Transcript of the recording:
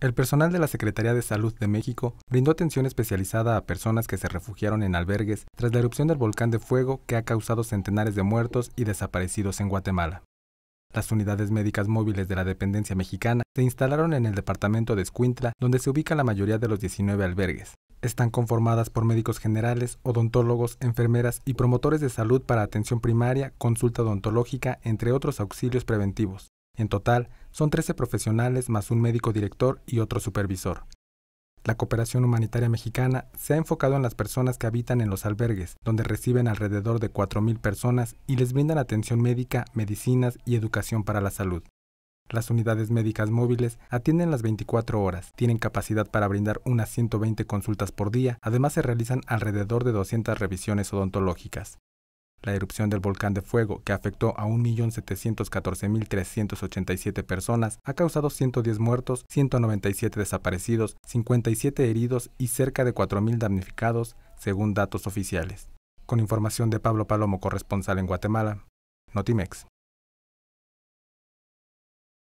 El personal de la Secretaría de Salud de México brindó atención especializada a personas que se refugiaron en albergues tras la erupción del volcán de fuego que ha causado centenares de muertos y desaparecidos en Guatemala. Las unidades médicas móviles de la dependencia mexicana se instalaron en el departamento de Escuintla, donde se ubica la mayoría de los 19 albergues. Están conformadas por médicos generales, odontólogos, enfermeras y promotores de salud para atención primaria, consulta odontológica, entre otros auxilios preventivos. En total, son 13 profesionales más un médico director y otro supervisor. La cooperación humanitaria mexicana se ha enfocado en las personas que habitan en los albergues, donde reciben alrededor de 4.000 personas y les brindan atención médica, medicinas y educación para la salud. Las unidades médicas móviles atienden las 24 horas, tienen capacidad para brindar unas 120 consultas por día, además se realizan alrededor de 200 revisiones odontológicas la erupción del volcán de fuego, que afectó a 1.714.387 personas, ha causado 110 muertos, 197 desaparecidos, 57 heridos y cerca de 4.000 damnificados, según datos oficiales. Con información de Pablo Palomo, corresponsal en Guatemala, Notimex.